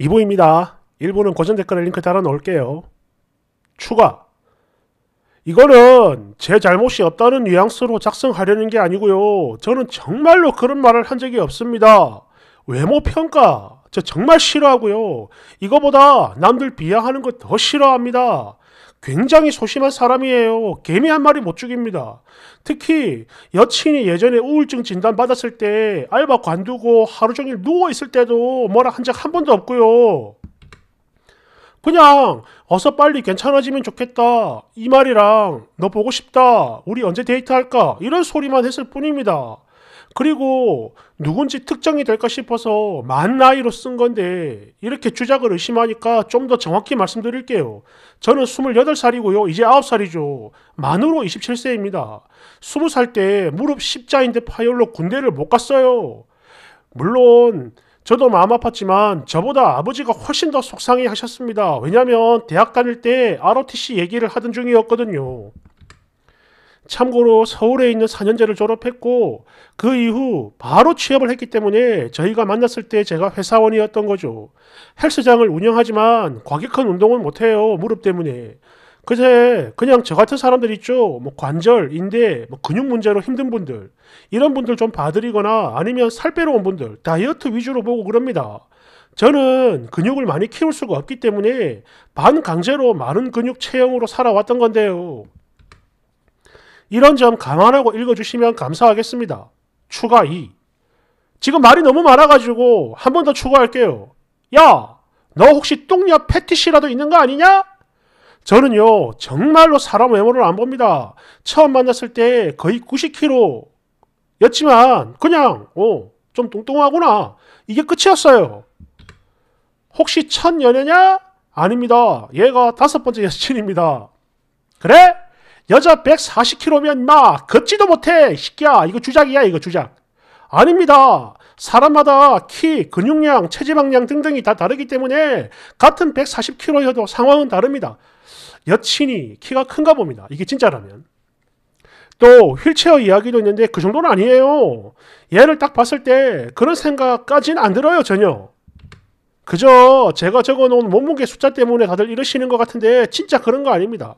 2부입니다 1부는 고전 댓글에 링크 달아 놓을게요. 추가. 이거는 제 잘못이 없다는 뉘앙스로 작성하려는 게 아니고요. 저는 정말로 그런 말을 한 적이 없습니다. 외모 평가. 저 정말 싫어하고요. 이거보다 남들 비하하는 거 더 싫어합니다. 굉장히 소심한 사람이에요. 개미 한 마리 못 죽입니다. 특히 여친이 예전에 우울증 진단 받았을 때 알바 관두고 하루 종일 누워 있을 때도 뭐라 한 적 한 번도 없고요. 그냥 어서 빨리 괜찮아지면 좋겠다. 이 말이랑 너 보고 싶다. 우리 언제 데이트할까? 이런 소리만 했을 뿐입니다. 그리고 누군지 특정이 될까 싶어서 만 나이로 쓴 건데 이렇게 주작을 의심하니까 좀 더 정확히 말씀드릴게요. 저는 28살이고요. 이제 9살이죠. 만으로 27세입니다. 20살 때 무릎 십자인대 파열로 군대를 못 갔어요. 물론 저도 마음 아팠지만 저보다 아버지가 훨씬 더 속상해 하셨습니다. 왜냐면 대학 다닐 때 ROTC 얘기를 하던 중이었거든요. 참고로 서울에 있는 4년제를 졸업했고 그 이후 바로 취업을 했기 때문에 저희가 만났을 때 제가 회사원이었던 거죠. 헬스장을 운영하지만 과격한 운동은 못해요. 무릎 때문에. 그새 그냥 저 같은 사람들 있죠. 뭐 관절, 인대, 뭐 근육 문제로 힘든 분들 이런 분들 좀 봐드리거나 아니면 살 빼러 온 분들 다이어트 위주로 보고 그럽니다. 저는 근육을 많이 키울 수가 없기 때문에 반강제로 많은 근육 체형으로 살아왔던 건데요. 이런 점 감안하고 읽어주시면 감사하겠습니다. 추가 2. 지금 말이 너무 많아가지고 한 번 더 추가할게요. 야! 너 혹시 똥녀 패티시라도 있는 거 아니냐? 저는요, 정말로 사람 외모를 안 봅니다. 처음 만났을 때 거의 90kg 였지만, 그냥, 어, 좀 뚱뚱하구나. 이게 끝이었어요. 혹시 첫 연애냐? 아닙니다. 얘가 다섯 번째 여친입니다. 그래? 여자 140kg면 마 걷지도 못해 시끼야 이거 주작이야 이거 주작 아닙니다 사람마다 키, 근육량, 체지방량 등등이 다 다르기 때문에 같은 140kg여도 상황은 다릅니다 여친이 키가 큰가 봅니다 이게 진짜라면 또 휠체어 이야기도 있는데 그 정도는 아니에요 얘를 딱 봤을 때 그런 생각까지는 안 들어요 전혀 그저 제가 적어놓은 몸무게 숫자 때문에 다들 이러시는 것 같은데 진짜 그런 거 아닙니다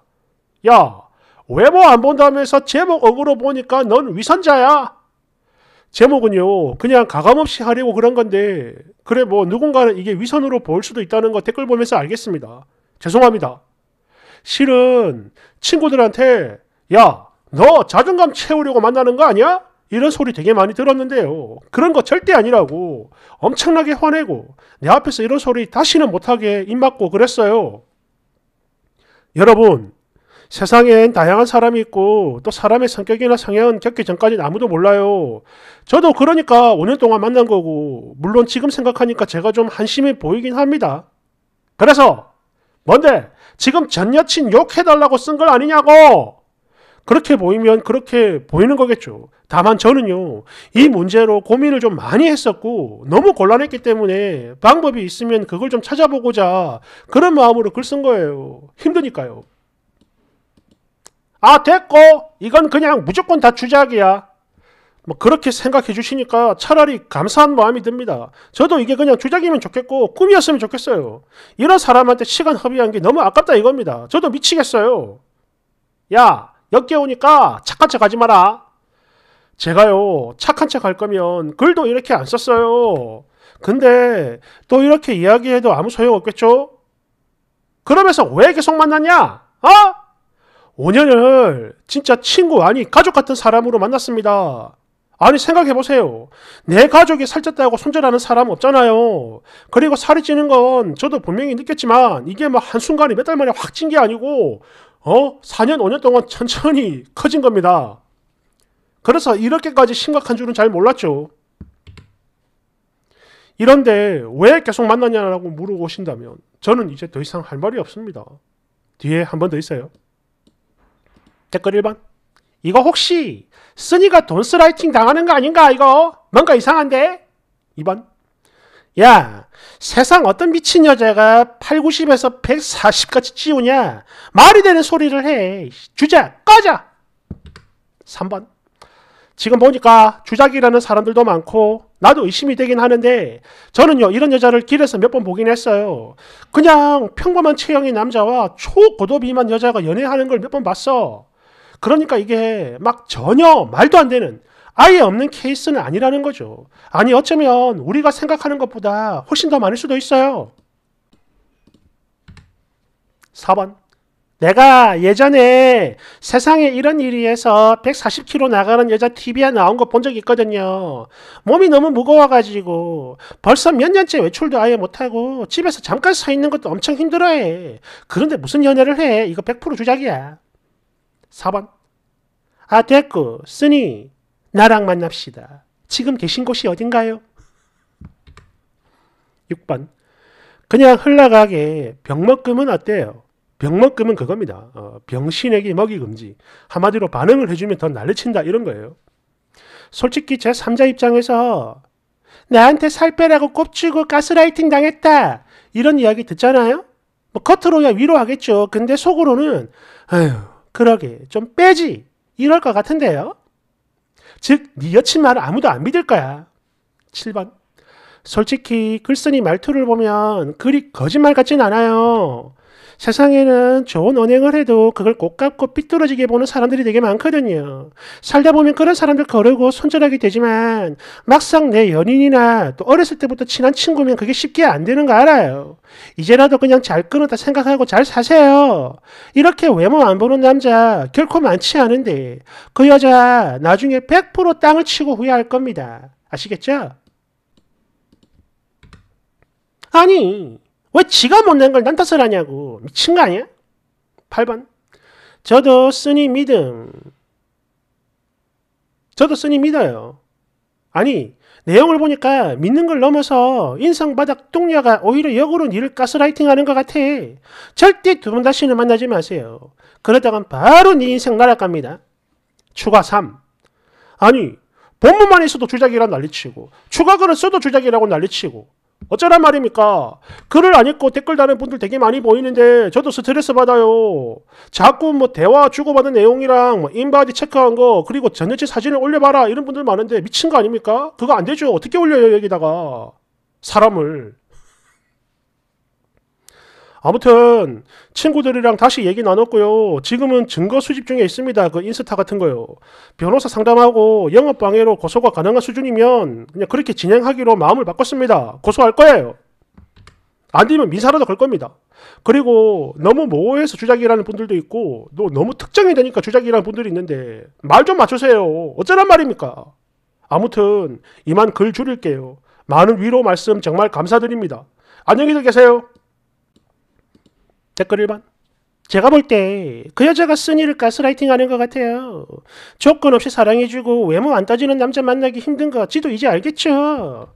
야 외모 안 본다면서 제목 어그로 보니까 넌 위선자야. 제목은요, 그냥 가감없이 하려고 그런 건데, 그래 뭐 누군가는 이게 위선으로 보일 수도 있다는 거 댓글 보면서 알겠습니다. 죄송합니다. 실은 친구들한테, 야, 너 자존감 채우려고 만나는 거 아니야? 이런 소리 되게 많이 들었는데요. 그런 거 절대 아니라고 엄청나게 화내고 내 앞에서 이런 소리 다시는 못하게 입맞고 그랬어요. 여러분, 세상엔 다양한 사람이 있고 또 사람의 성격이나 성향은 겪기 전까지는 아무도 몰라요. 저도 그러니까 5년 동안 만난 거고 물론 지금 생각하니까 제가 좀 한심해 보이긴 합니다. 그래서 뭔데 지금 전 여친 욕해달라고 쓴 걸 아니냐고! 그렇게 보이면 그렇게 보이는 거겠죠. 다만 저는요, 이 문제로 고민을 좀 많이 했었고, 너무 곤란했기 때문에 방법이 있으면 그걸 좀 찾아보고자 그런 마음으로 글 쓴 거예요. 힘드니까요. 아 됐고 이건 그냥 무조건 다 주작이야. 뭐 그렇게 생각해 주시니까 차라리 감사한 마음이 듭니다. 저도 이게 그냥 주작이면 좋겠고 꿈이었으면 좋겠어요. 이런 사람한테 시간 허비한 게 너무 아깝다 이겁니다. 저도 미치겠어요. 야 역계 오니까 착한 척 하지 마라. 제가요 착한 척 할 거면 글도 이렇게 안 썼어요. 근데 또 이렇게 이야기해도 아무 소용 없겠죠? 그러면서 왜 계속 만났냐? 어? 5년을 진짜 친구 아니 가족 같은 사람으로 만났습니다. 아니 생각해보세요. 내 가족이 살쪘다고 손절하는 사람 없잖아요. 그리고 살이 찌는 건 저도 분명히 느꼈지만 이게 뭐 한순간에 몇 달 만에 확 찐 게 아니고 어 4년 5년 동안 천천히 커진 겁니다. 그래서 이렇게까지 심각한 줄은 잘 몰랐죠. 이런데 왜 계속 만났냐라고 물어보신다면 저는 이제 더 이상 할 말이 없습니다. 뒤에 한 번 더 있어요. 댓글 1번. 이거 혹시 쓰니가 돈스라이팅 당하는 거 아닌가 이거? 뭔가 이상한데? 2번. 야 세상 어떤 미친 여자가 8, 90에서 140까지 찌우냐? 말이 되는 소리를 해. 주자 꺼져. 3번. 지금 보니까 주작이라는 사람들도 많고 나도 의심이 되긴 하는데 저는요 이런 여자를 길에서 몇 번 보긴 했어요. 그냥 평범한 체형의 남자와 초고도 비만 여자가 연애하는 걸 몇 번 봤어. 그러니까 이게 막 전혀 말도 안 되는 아예 없는 케이스는 아니라는 거죠. 아니 어쩌면 우리가 생각하는 것보다 훨씬 더 많을 수도 있어요. 4번 내가 예전에 세상에 이런 일이 해서 1 4 0 k g 나가는 여자 TV에 나온 거 본 적 있거든요. 몸이 너무 무거워가지고 벌써 몇 년째 외출도 아예 못하고 집에서 잠깐 서 있는 것도 엄청 힘들어해. 그런데 무슨 연애를 해? 이거 100% 주작이야. 4번. 아, 됐고, 쓰니, 나랑 만납시다. 지금 계신 곳이 어딘가요? 6번. 그냥 흘러가게 병먹금은 어때요? 병먹금은 그겁니다. 어, 병신에게 먹이 금지. 한마디로 반응을 해주면 더 난리친다 이런 거예요. 솔직히 제 3자 입장에서 나한테 살 빼라고 꼽치고 가스라이팅 당했다 이런 이야기 듣잖아요. 뭐 겉으로야 위로하겠죠. 근데 속으로는 아휴 그러게 좀 빼지 이럴 것 같은데요. 즉, 네 여친 말을 아무도 안 믿을 거야. 7번. 솔직히 글쓴이 말투를 보면 그리 거짓말 같진 않아요. 세상에는 좋은 언행을 해도 그걸 곱깝고 삐뚤어지게 보는 사람들이 되게 많거든요. 살다 보면 그런 사람들 거르고 손절하게 되지만 막상 내 연인이나 또 어렸을 때부터 친한 친구면 그게 쉽게 안 되는 거 알아요. 이제라도 그냥 잘 끊었다 생각하고 잘 사세요. 이렇게 외모 안 보는 남자 결코 많지 않은데 그 여자 나중에 100% 땅을 치고 후회할 겁니다. 아시겠죠? 아니, 왜 지가 못 낸 걸난 탓을 하냐고. 미친 거 아니야? 8번. 저도 쓰니 믿음. 저도 쓰니 믿어요. 아니, 내용을 보니까 믿는 걸 넘어서 인성바닥 똥녀가 오히려 역으로 니를 가스라이팅 하는 것 같아. 절대 두번 다시는 만나지 마세요. 그러다간 바로 네 인생 날아갑니다. 추가 3. 아니, 본문만 있어도 주작이라 난리치고, 추가글을 써도 주작이라고 난리치고, 어쩌란 말입니까? 글을 안 읽고 댓글 다는 분들 되게 많이 보이는데 저도 스트레스 받아요. 자꾸 뭐 대화 주고받은 내용이랑 뭐 인바디 체크한 거 그리고 전여친 사진을 올려봐라 이런 분들 많은데 미친 거 아닙니까? 그거 안 되죠. 어떻게 올려요 여기다가 사람을. 아무튼 친구들이랑 다시 얘기 나눴고요. 지금은 증거 수집 중에 있습니다. 그 인스타 같은 거요. 변호사 상담하고 영업 방해로 고소가 가능한 수준이면 그냥 그렇게 진행하기로 마음을 바꿨습니다. 고소할 거예요. 안 되면 민사라도 걸 겁니다. 그리고 너무 모호해서 주작이라는 분들도 있고 또 너무 특정이 되니까 주작이라는 분들이 있는데 말 좀 맞추세요. 어쩌란 말입니까? 아무튼 이만 글 줄일게요. 많은 위로 말씀 정말 감사드립니다. 안녕히들 계세요. 댓글 1번. 제가 볼 때 그 여자가 쓴이를 가스라이팅하는 것 같아요. 조건 없이 사랑해주고 외모 안 따지는 남자 만나기 힘든 거 지도 이제 알겠죠.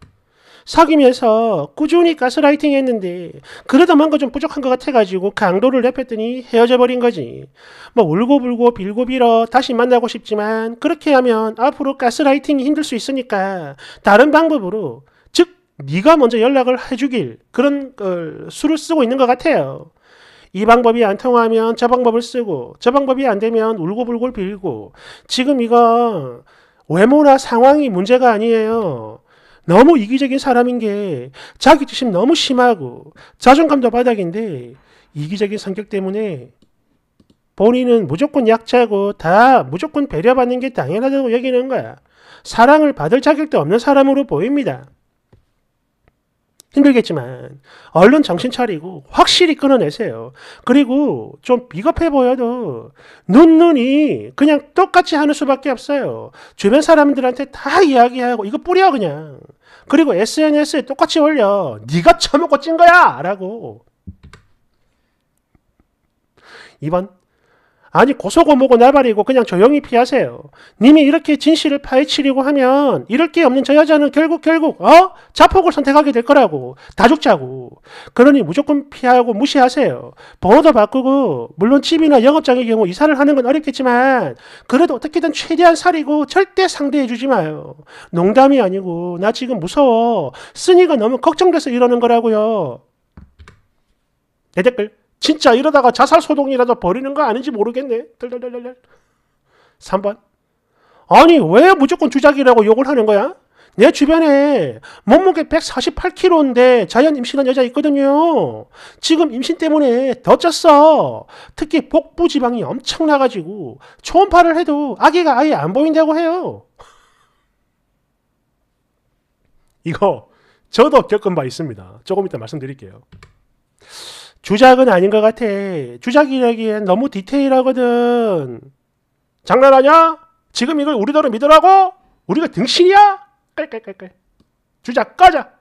사귀면서 꾸준히 가스라이팅 했는데 그러다 뭔가 좀 부족한 것 같아가지고 강도를 높였더니 헤어져 버린 거지. 뭐 울고불고 빌고 빌어 다시 만나고 싶지만 그렇게 하면 앞으로 가스라이팅이 힘들 수 있으니까 다른 방법으로 즉 네가 먼저 연락을 해주길 그런 걸 수를 쓰고 있는 것 같아요. 이 방법이 안 통하면 저 방법을 쓰고 저 방법이 안 되면 울고불고 빌고 지금 이거 외모나 상황이 문제가 아니에요. 너무 이기적인 사람인 게 자기 지심 너무 심하고 자존감도 바닥인데 이기적인 성격 때문에 본인은 무조건 약자고 다 무조건 배려받는 게 당연하다고 여기는 거야. 사랑을 받을 자격도 없는 사람으로 보입니다. 힘들겠지만 얼른 정신 차리고 확실히 끊어내세요. 그리고 좀 비겁해 보여도 눈눈이 그냥 똑같이 하는 수밖에 없어요. 주변 사람들한테 다 이야기하고 이거 뿌려 그냥. 그리고 SNS에 똑같이 올려. 네가 처먹고 찐 거야 라고. 2번 아니 고소고모고 날발이고 그냥 조용히 피하세요. 님이 이렇게 진실을 파헤치려고 하면 이럴 게 없는 저 여자는 결국 결국 어? 자폭을 선택하게 될 거라고. 다 죽자고. 그러니 무조건 피하고 무시하세요. 번호도 바꾸고 물론 집이나 영업장의 경우 이사를 하는 건 어렵겠지만 그래도 어떻게든 최대한 살이고 절대 상대해 주지 마요. 농담이 아니고 나 지금 무서워. 쓰니가 너무 걱정돼서 이러는 거라고요. 내 댓글 진짜 이러다가 자살 소동이라도 벌이는 거 아닌지 모르겠네. 덜덜덜덜. 3번. 아니 왜 무조건 주작이라고 욕을 하는 거야? 내 주변에 몸무게 148kg인데 자연 임신한 여자 있거든요. 지금 임신 때문에 더 쪘어. 특히 복부 지방이 엄청나가지고 초음파를 해도 아기가 아예 안 보인다고 해요. 이거 저도 겪은 바 있습니다. 조금 이따 말씀드릴게요. 주작은 아닌 것 같아. 주작이라기엔 너무 디테일하거든. 장난하냐? 지금 이걸 우리더러 믿으라고? 우리가 등신이야? 깔깔깔깔. 주작 꺼자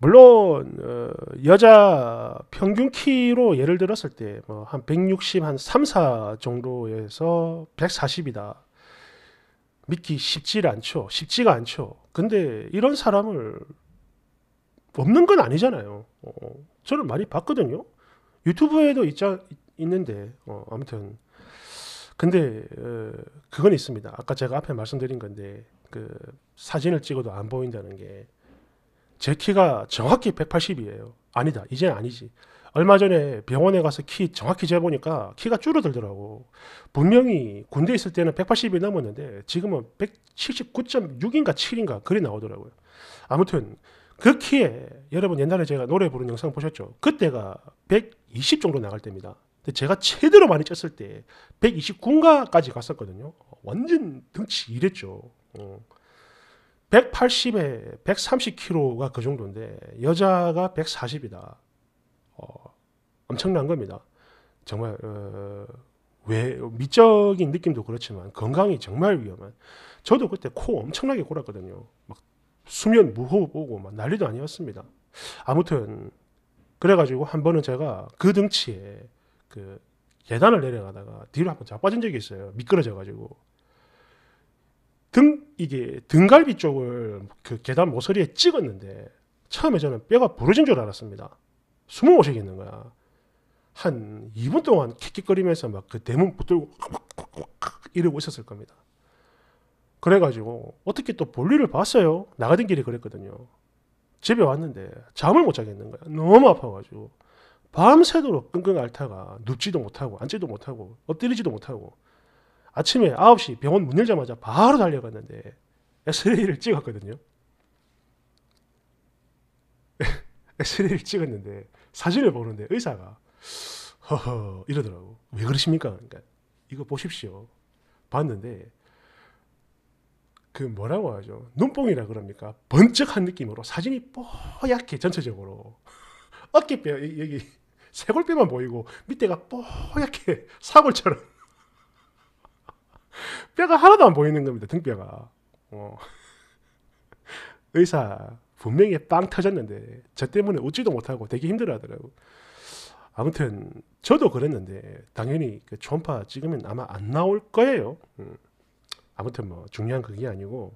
물론 어, 여자 평균 키로 예를 들었을 때뭐 한 160, 한 3, 4 정도에서 140이다. 믿기 쉽지 않죠. 쉽지가 않죠. 근데 이런 사람을 없는 건 아니잖아요. 어, 어, 저는 많이 봤거든요. 유튜브에도 있자, 있는데 어, 아무튼 근데 어, 그건 있습니다. 아까 제가 앞에 말씀드린 건데 그 사진을 찍어도 안 보인다는 게 제 키가 정확히 180이에요. 아니다. 이제 아니지. 얼마 전 병원에 가서 키 정확히 재보니까 키가 줄어들더라고. 분명히 군대 있을 때는 180이 넘었는데 지금은 179.6인가 7인가 그리 나오더라고요. 아무튼 극히에 그 여러분 옛날에 제가 노래 부른 영상 보셨죠? 그때가 120 정도 나갈 때입니다. 근데 제가 최대로 많이 쪘을 때 129인가까지 갔었거든요. 완전 등치 이랬죠. 어. 180에 130kg가 그 정도인데 여자가 140이다. 어, 엄청난 겁니다. 정말 어, 왜 미적인 느낌도 그렇지만 건강이 정말 위험한. 저도 그때 코 엄청나게 골았거든요. 막 수면 무호흡 오고 막 난리도 아니었습니다. 아무튼 그래가지고 한 번은 제가 그 등치에 그 계단을 내려가다가 뒤로 한 번 자빠진 적이 있어요. 미끄러져가지고 등 이게 등갈비 쪽을 그 계단 모서리에 찍었는데 처음에 저는 뼈가 부러진 줄 알았습니다. 숨을 못 쉬겠는 거야. 한 2분 동안 킥킥거리면서 막 그 대문 붙들고 이러고 있었을 겁니다. 그래가지고 어떻게 또 볼일을 봤어요. 나가던 길이 그랬거든요. 집에 왔는데 잠을 못 자겠는 거야. 너무 아파가지고 밤새도록 끙끙 앓다가 눕지도 못하고 앉지도 못하고 엎드리지도 못하고 아침에 9시 병원 문 열자마자 바로 달려갔는데 s 스 a 를 찍었거든요. s 스 a 를 찍었는데 사진을 보는데 의사가 허허 이러더라고. 왜 그러십니까? 그러니까 이거 보십시오. 봤는데 그 뭐라고 하죠? 눈뽕이라 그럽니까? 번쩍한 느낌으로 사진이 뽀얗게 전체적으로 어깨뼈 여기 쇄골뼈만 보이고 밑에가 뽀얗게 사골처럼 뼈가 하나도 안 보이는 겁니다. 등뼈가. 어. 의사 분명히 빵 터졌는데 저 때문에 웃지도 못하고 되게 힘들어하더라고. 아무튼 저도 그랬는데 당연히 그 초음파 찍으면 아마 안 나올 거예요. 음. 아무튼 뭐 중요한 그게 아니고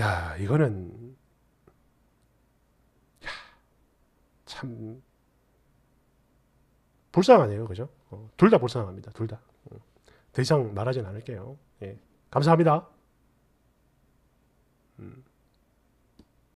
야 이거는 야, 참 불쌍하네요 그죠 어, 둘다 불쌍합니다 둘다 어, 더 이상 말하진 않을게요 예 감사합니다 음.